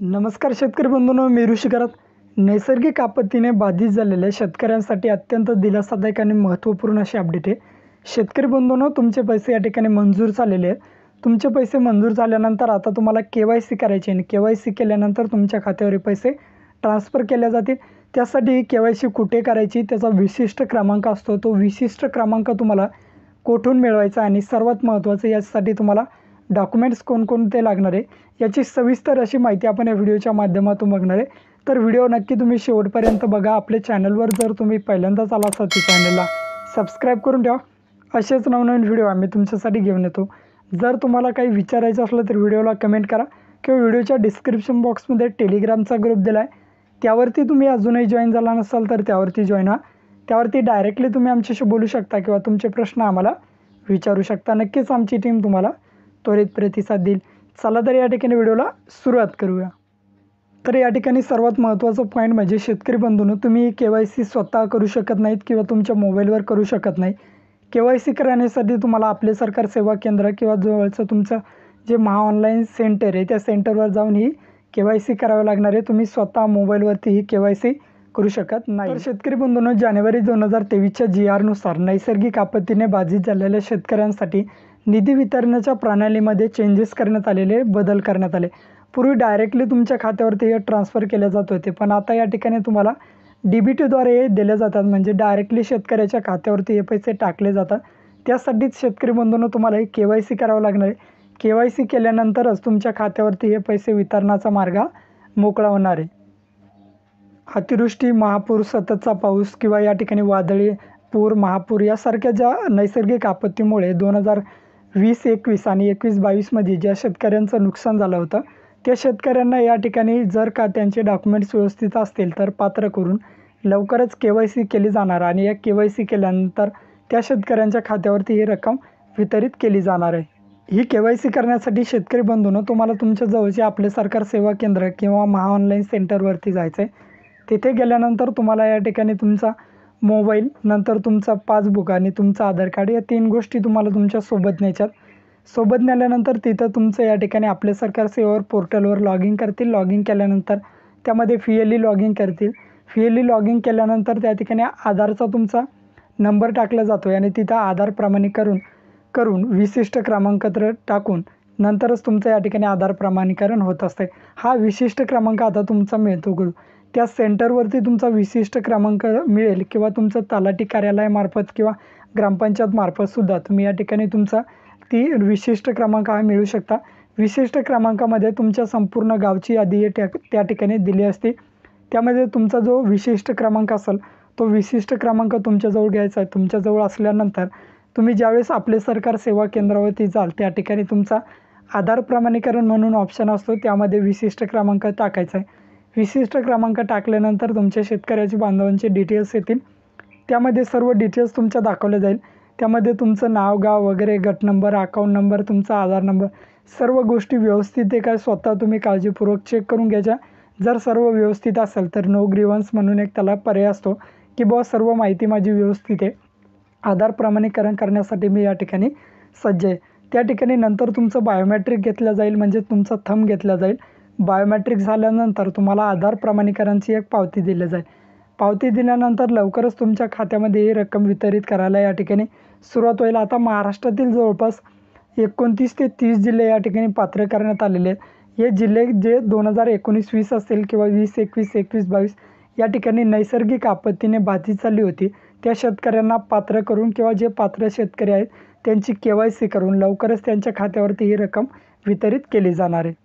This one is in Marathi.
नमस्कार शेतकरी बंधूंनो मी ऋषी करत नैसर्गिक आपत्तीने बाधित झालेल्या शेतकऱ्यांसाठी अत्यंत दिलासादायक आणि महत्त्वपूर्ण अशी अपडेट आहे शेतकरी बंधूंनो तुमचे पैसे या ठिकाणी मंजूर झालेले आहेत तुमचे पैसे मंजूर झाल्यानंतर आता तुम्हाला के वाय सी करायची आणि के वाय सी केल्यानंतर तुमच्या खात्यावर पैसे ट्रान्सफर केले जातील त्यासाठी के वाय सी कुठे करायची त्याचा विशिष्ट क्रमांक असतो तो विशिष्ट क्रमांक तुम्हाला कोठून मिळवायचा आणि सर्वात महत्त्वाचं यासाठी तुम्हाला डॉक्युमेंट्स कोणकोणते लागणार आहे याची सविस्तर अशी माहिती आपण या व्हिडिओच्या माध्यमातून बघणार आहे तर व्हिडिओ नक्की तुम्ही शेवटपर्यंत बघा आपल्या चॅनलवर जर तुम्ही पहिल्यांदाच आला असाल त्या चॅनलला सबस्क्राईब करून ठेवा असेच नवनवीन व्हिडिओ आम्ही तुमच्यासाठी घेऊन येतो जर तुम्हाला काही विचारायचं असलं तर व्हिडिओला कमेंट करा किंवा व्हिडिओच्या डिस्क्रिप्शन बॉक्समध्ये टेलिग्रामचा ग्रुप दिला आहे त्यावरती तुम्ही अजूनही जॉईन झाला नसाल तर त्यावरती जॉईन व्हा त्यावरती डायरेक्टली तुम्ही आमच्याशी बोलू शकता किंवा तुमचे प्रश्न आम्हाला विचारू शकता नक्कीच आमची टीम तुम्हाला त्वरित प्रतिसाद देईल चला तर या ठिकाणी व्हिडिओला सुरुवात करूया तर या ठिकाणी सर्वात महत्त्वाचा पॉईंट म्हणजे शेतकरी बंधूंनो तुम्ही के वाय सी स्वतः करू शकत नाहीत किंवा तुमच्या मोबाईलवर करू शकत नाही के वाय सी करण्यासाठी तुम्हाला आपले सरकार सेवा केंद्र किंवा जवळचं तुमचं जे महा ऑनलाईन सेंटर आहे त्या सेंटरवर जाऊन ही के वाय सी करावं लागणार आहे तुम्ही स्वतः मोबाईलवरती ही के वाय सी करू शकत नाही शेतकरी बंधूंनो जानेवारी दोन हजार तेवीसच्या जी आरनुसार नैसर्गिक आपत्तीने बाधित झालेल्या शेतकऱ्यांसाठी निधी वितरणाच्या प्रणालीमध्ये चेंजेस करण्यात आलेले बदल करण्यात आले पूर्वी डायरेक्टली तुमच्या खात्यावरती हे ट्रान्सफर केले जात होते पण आता या ठिकाणी तुम्हाला डी बी टीद्वारे हे दिले जातात म्हणजे डायरेक्टली शेतकऱ्याच्या खात्यावरती हे पैसे टाकले जातात त्यासाठीच शेतकरी बंधूंनो तुम्हाला हे के वाय सी करावं लागणार आहे के वाय सी केल्यानंतरच तुमच्या खात्यावरती हे पैसे वितरणाचा मार्ग मोकळा होणार आहे अतिवृष्टी महापूर सततचा पाऊस किंवा या ठिकाणी वादळी पूर महापूर यासारख्या ज्या नैसर्गिक आपत्तीमुळे दोन हजार वीस एकवीस आणि एकवीस बावीसमध्ये ज्या शेतकऱ्यांचं नुकसान झालं होतं त्या शेतकऱ्यांना या ठिकाणी जर का त्यांचे डॉक्युमेंट्स व्यवस्थित असतील तर पात्र करून लवकरच के वाय सी केली जाणार आणि या के वाय सी केल्यानंतर त्या शेतकऱ्यांच्या खात्यावरती ही रक्कम वितरित केली जाणार आहे ही के वाय सी करण्यासाठी शेतकरी बंधूनं तुम्हाला तुमच्या जवळचे आपले सरकार सेवा केंद्र किंवा महाऑनलाईन सेंटरवरती जायचं आहे तिथे गेल्यानंतर तुम्हाला या ठिकाणी तुमचा मोबाईल नंतर तुमचा पासबुक आणि तुमचं आधार कार्ड या तीन गोष्टी तुम्हाला तुमच्या सोबत न्यायच्यात सोबत नेल्यानंतर तिथं तुमचं या ठिकाणी आपल्या सरकार सेवावर पोर्टलवर लॉग इन करतील लॉग इन केल्यानंतर त्यामध्ये फीएली लॉग इन करतील फीएली लॉग इन केल्यानंतर त्या ठिकाणी आधारचा तुमचा नंबर टाकला जातो आणि तिथं आधार प्रमाणीकरण करून विशिष्ट क्रमांकत्र टाकून नंतरच तुमचं या ठिकाणी आधार प्रमाणीकरण होत असते हा विशिष्ट क्रमांक आता तुमचा मिळतो गुरु त्या सेंटरवरती तुमचा विशिष्ट क्रमांक मिळेल किंवा तुमचं तलाठी कार्यालयामार्फत किंवा ग्रामपंचायतमार्फतसुद्धा तुम्ही या ठिकाणी तुमचा ती विशिष्ट क्रमांक हा मिळू शकता विशिष्ट क्रमांकामध्ये तुमच्या संपूर्ण गावची यादी त्या त्या ठिकाणी दिली असते त्यामध्ये तुमचा जो विशिष्ट क्रमांक असेल तो विशिष्ट क्रमांक तुमच्याजवळ घ्यायचा आहे तुमच्याजवळ असल्यानंतर तुम्ही ज्यावेळेस आपले सरकार सेवा केंद्रावरती जाल त्या ठिकाणी तुमचा आधार प्रमाणीकरण म्हणून ऑप्शन असतो त्यामध्ये विशिष्ट क्रमांक टाकायचा आहे विशिष्ट क्रमांक टाकल्यानंतर तुमच्या शेतकऱ्याची बांधवांचे डिटेल्स येतील त्यामध्ये सर्व डिटेल्स तुमच्या दाखवले जाईल त्यामध्ये तुमचं नाव गाव वगैरे गट नंबर अकाउंट नंबर तुमचा आधार नंबर सर्व गोष्टी व्यवस्थित आहे का स्वतः तुम्ही काळजीपूर्वक चेक करून घ्यायच्या जर सर्व व्यवस्थित असेल तर नो ग्रीवन्स म्हणून एक त्याला पर्याय असतो की बुवा सर्व माहिती माझी व्यवस्थित आहे आधार प्रमाणीकरण करण्यासाठी मी या ठिकाणी सज्ज आहे त्या ठिकाणी नंतर तुमचं बायोमॅट्रिक घेतलं जाईल म्हणजे तुमचा थंब घेतला जाईल बायोमॅट्रिक झाल्यानंतर तुम्हाला आधार प्रमाणीकरणची एक पावती दिली जाईल पावती दिल्यानंतर लवकरच तुमच्या खात्यामध्ये ही रक्कम वितरित करायला या ठिकाणी सुरुवात होईल आता महाराष्ट्रातील जवळपास एकोणतीस ते तीस जिल्हे या ठिकाणी पात्र करण्यात आलेले आहेत हे जिल्हे जे दोन हजार एकोणीस वीस असेल किंवा वीस एकवीस एकवीस बावीस या ठिकाणी नैसर्गिक आपत्तीने बाधित झाली होती त्या शेतकऱ्यांना पात्र करून किंवा जे पात्र शेतकरी आहेत त्यांची के वाय सी करून लवकरच त्यांच्या खात्यावरती ही रक्कम वितरित केली जाणार आहे